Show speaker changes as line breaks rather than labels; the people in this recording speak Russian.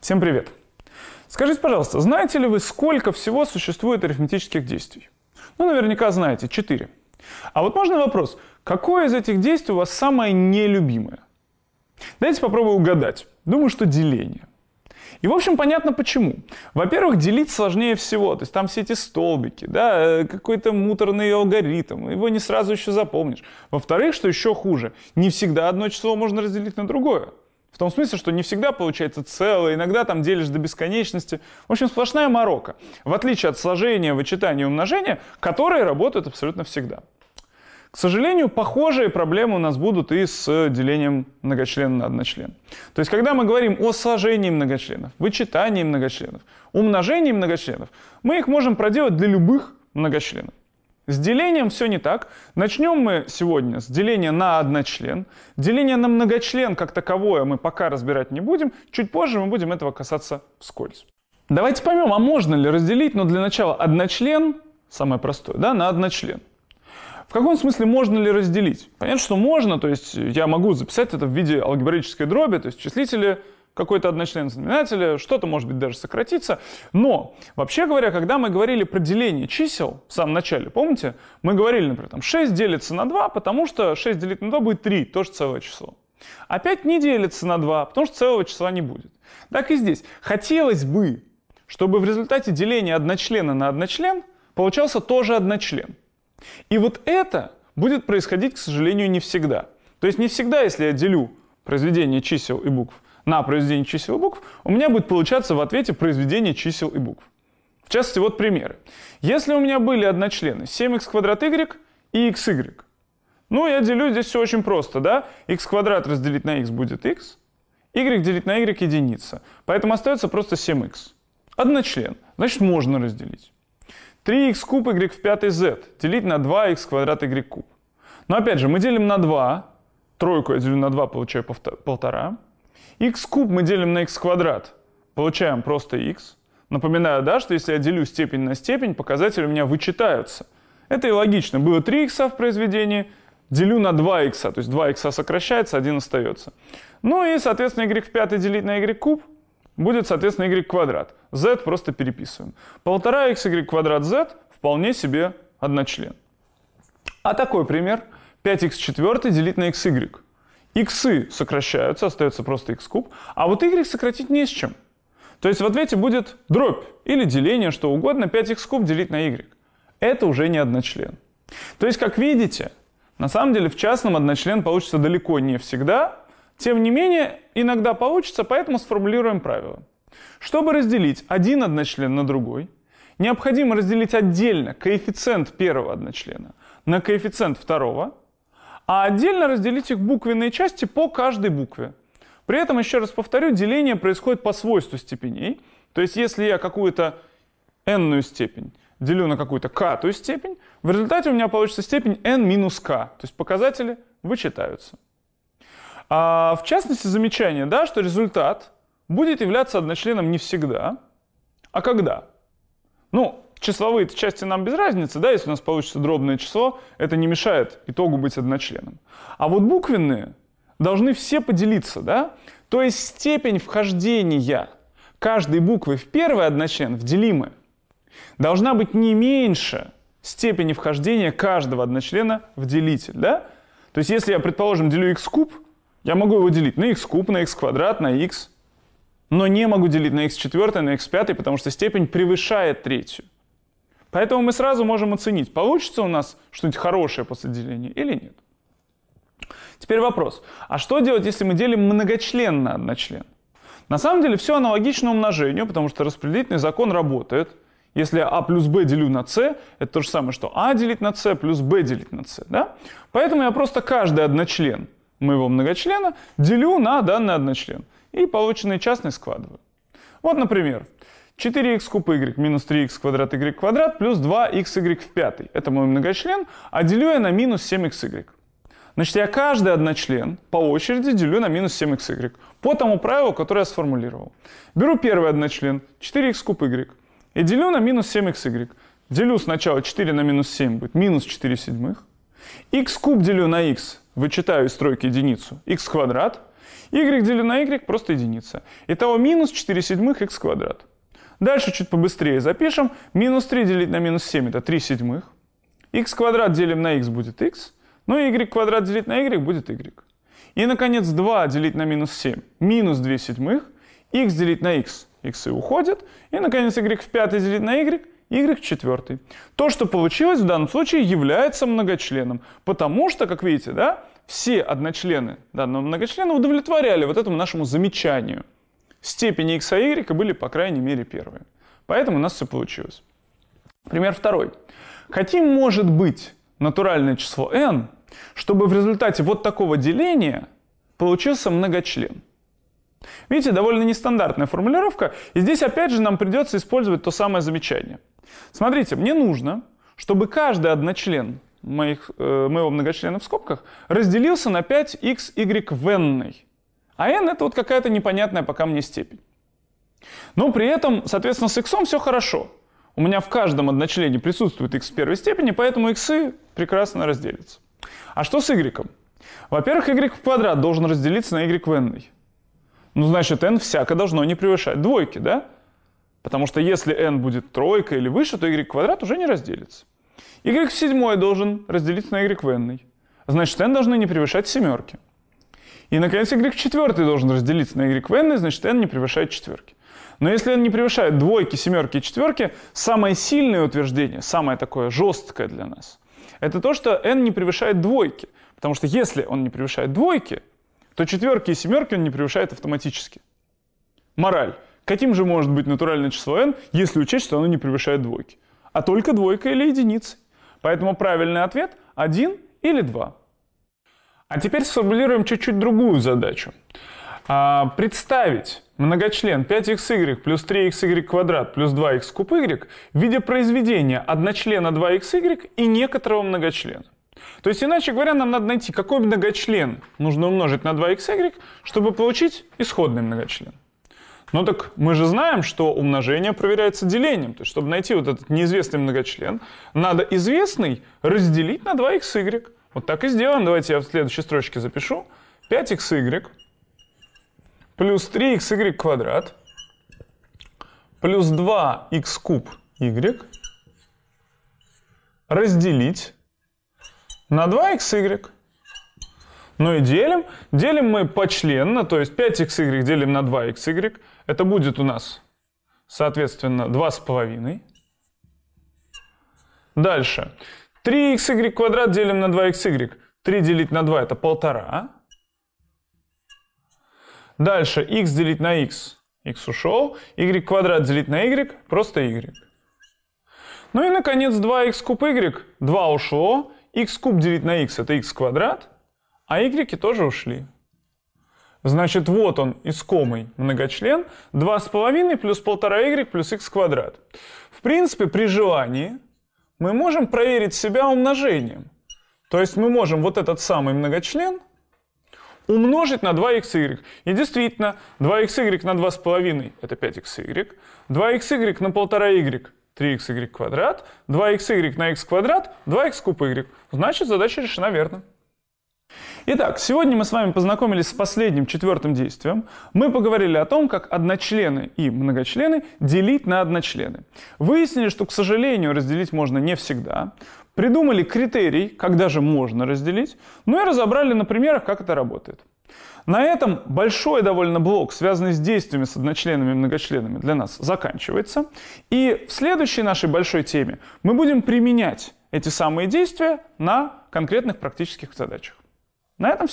Всем привет! Скажите, пожалуйста, знаете ли вы, сколько всего существует арифметических действий? Ну, наверняка знаете, 4. А вот можно вопрос, какое из этих действий у вас самое нелюбимое? Дайте попробую угадать. Думаю, что деление. И, в общем, понятно почему. Во-первых, делить сложнее всего. То есть там все эти столбики, да, э, какой-то муторный алгоритм, его не сразу еще запомнишь. Во-вторых, что еще хуже, не всегда одно число можно разделить на другое. В том смысле, что не всегда получается целое, иногда там делишь до бесконечности. В общем, сплошная морока. В отличие от сложения, вычитания и умножения, которые работают абсолютно всегда. К сожалению, похожие проблемы у нас будут и с делением многочлена на одночлен. То есть, когда мы говорим о сложении многочленов, вычитании многочленов, умножении многочленов, мы их можем проделать для любых многочленов. С делением все не так. Начнем мы сегодня с деления на одночлен. Деление на многочлен как таковое мы пока разбирать не будем. Чуть позже мы будем этого касаться вскользь. Давайте поймем, а можно ли разделить, но ну, для начала одночлен, самое простое, да, на одночлен. В каком смысле можно ли разделить? Понятно, что можно, то есть я могу записать это в виде алгебраической дроби, то есть числители какой-то одночленный знаменатель, что-то может быть даже сократится. Но, вообще говоря, когда мы говорили про деление чисел в самом начале, помните, мы говорили, например, там 6 делится на 2, потому что 6 делить на 2 будет 3, тоже целое число. Опять не делится на 2, потому что целого числа не будет. Так и здесь. Хотелось бы, чтобы в результате деления одночлена на одночлен получался тоже одночлен. И вот это будет происходить, к сожалению, не всегда. То есть не всегда, если я делю произведение чисел и букв на произведение чисел и букв, у меня будет получаться в ответе произведение чисел и букв. В частности, вот примеры. Если у меня были одночлены 7х квадрат y и xy, ну, я делю здесь все очень просто, да? x квадрат разделить на x будет x, y делить на y единица. Поэтому остается просто 7x. Одночлен. Значит, можно разделить. 3x куб y в пятой z делить на 2x квадрат y куб. Но опять же, мы делим на 2. Тройку я делю на 2, получаю полтора x куб мы делим на x квадрат. Получаем просто x. Напоминаю, да, что если я делю степень на степень, показатели у меня вычитаются. Это и логично. Было 3 икса в произведении, делю на 2 икса, то есть 2 икса сокращается, 1 остается. Ну и, соответственно, y в пятой делить на y куб будет, соответственно, y квадрат. z просто переписываем. Полтора y квадрат z вполне себе одночлен. А такой пример. 5 х четвертый делить на y. Иксы сокращаются, остается просто x куб, а вот y сократить не с чем. То есть в ответе будет дробь или деление, что угодно, 5x куб делить на y. Это уже не одночлен. То есть, как видите, на самом деле в частном одночлен получится далеко не всегда, тем не менее, иногда получится, поэтому сформулируем правило. Чтобы разделить один одночлен на другой, необходимо разделить отдельно коэффициент первого одночлена на коэффициент второго – а отдельно разделить их буквенные части по каждой букве. При этом, еще раз повторю, деление происходит по свойству степеней. То есть если я какую-то n-ную степень делю на какую-то k-тую степень, в результате у меня получится степень n минус k. То есть показатели вычитаются. А, в частности, замечание, да, что результат будет являться одночленом не всегда, а когда. Ну, числовые части нам без разницы, да, если у нас получится дробное число, это не мешает итогу быть одночленом. А вот буквенные должны все поделиться, да? То есть степень вхождения каждой буквы в первый одночлен, в делимое, должна быть не меньше степени вхождения каждого одночлена в делитель, да? То есть если я, предположим, делю x куб, я могу его делить на x куб, на x квадрат, на x, но не могу делить на x четвертое, на x пятое, потому что степень превышает третью. Поэтому мы сразу можем оценить, получится у нас что-нибудь хорошее после деления или нет. Теперь вопрос, а что делать, если мы делим многочлен на одночлен? На самом деле все аналогично умножению, потому что распределительный закон работает. Если а плюс b делю на c, это то же самое, что а делить на c плюс b делить на c. Да? Поэтому я просто каждый одночлен моего многочлена делю на данный одночлен. И полученные частные складываю. Вот, например, 4х куб y минус 3х квадрат y квадрат плюс 2xy в пятый. Это мой многочлен, а делю я на минус 7xy. Значит, я каждый одночлен по очереди делю на минус 7xy. По тому правилу, которое я сформулировал. Беру первый одночлен, 4х куб y, и делю на минус 7xy. Делю сначала 4 на минус 7, будет минус 4 седьмых. x куб делю на x, вычитаю из тройки единицу, x квадрат. y делю на y, просто единица. Итого минус 4 седьмых x квадрат. Дальше чуть побыстрее запишем. Минус 3 делить на минус 7 это 3 седьмых. Х квадрат делим на х будет х. Ну и y квадрат делить на y будет y. И, наконец, 2 делить на минус 7 минус 2 седьмых. Х делить на х х уходит. И, наконец, y в пятой делить на y, y в четвертой. То, что получилось в данном случае, является многочленом. Потому что, как видите, да, все одночлены данного многочлена удовлетворяли вот этому нашему замечанию. Степени x а и y были, по крайней мере, первые. Поэтому у нас все получилось. Пример второй. Каким может быть натуральное число n, чтобы в результате вот такого деления получился многочлен? Видите, довольно нестандартная формулировка, и здесь опять же нам придется использовать то самое замечание. Смотрите, мне нужно, чтобы каждый одночлен моих, э, моего многочлена в скобках разделился на 5 x, y в n. -ной. А n это вот какая-то непонятная пока мне степень. Но при этом, соответственно, с x все хорошо. У меня в каждом одночлене присутствует x в первой степени, поэтому x прекрасно разделятся. А что с y? Во-первых, y в квадрат должен разделиться на y в n. Ну, значит, n всяко должно не превышать двойки, да? Потому что если n будет тройка или выше, то y в квадрат уже не разделится. y в седьмой должен разделиться на y в n. Значит, n должны не превышать семерки. И, наконец, y в должен разделиться на y в n, значит, n не превышает четверки. Но если n не превышает двойки, семерки и четверки, самое сильное утверждение, самое такое жесткое для нас, это то, что n не превышает двойки. Потому что если он не превышает двойки, то четверки и семерки он не превышает автоматически. Мораль. Каким же может быть натуральное число n, если учесть, что оно не превышает двойки? А только двойка или единица? Поэтому правильный ответ 1 или 2. А теперь сформулируем чуть-чуть другую задачу. А, представить многочлен 5xy плюс 3xy квадрат плюс 2x куб y в виде произведения одночлена 2xy и некоторого многочлена. То есть, иначе говоря, нам надо найти, какой многочлен нужно умножить на 2xy, чтобы получить исходный многочлен. Но так мы же знаем, что умножение проверяется делением. То есть, чтобы найти вот этот неизвестный многочлен, надо известный разделить на 2xy. Вот так и сделаем. Давайте я в следующей строчке запишу. 5xy плюс 3xy квадрат плюс 2x куб y разделить на 2xy. Ну и делим. Делим мы почленно, то есть 5xy делим на 2xy. Это будет у нас, соответственно, 2,5. Дальше. 3xy квадрат делим на 2xy. 3 делить на 2 это полтора. А? Дальше x делить на x. x ушел. y квадрат делить на y, просто y. Ну и, наконец, 2x куб y. 2 ушло. x куб делить на x это x квадрат. А y тоже ушли. Значит, вот он, искомый многочлен. 2,5 плюс 1,5y плюс x квадрат. В принципе, при желании мы можем проверить себя умножением. То есть мы можем вот этот самый многочлен умножить на 2xy. И действительно, 2xy на 2,5 это 5xy, 2xy на 1,5y 3xy квадрат, 2xy на x квадрат, 2x куб y. Значит, задача решена верно. Итак, сегодня мы с вами познакомились с последним четвертым действием. Мы поговорили о том, как одночлены и многочлены делить на одночлены. Выяснили, что, к сожалению, разделить можно не всегда. Придумали критерий, когда же можно разделить. Ну и разобрали на примерах, как это работает. На этом большой довольно блок, связанный с действиями с одночленами и многочленами, для нас заканчивается. И в следующей нашей большой теме мы будем применять эти самые действия на конкретных практических задачах. На этом все.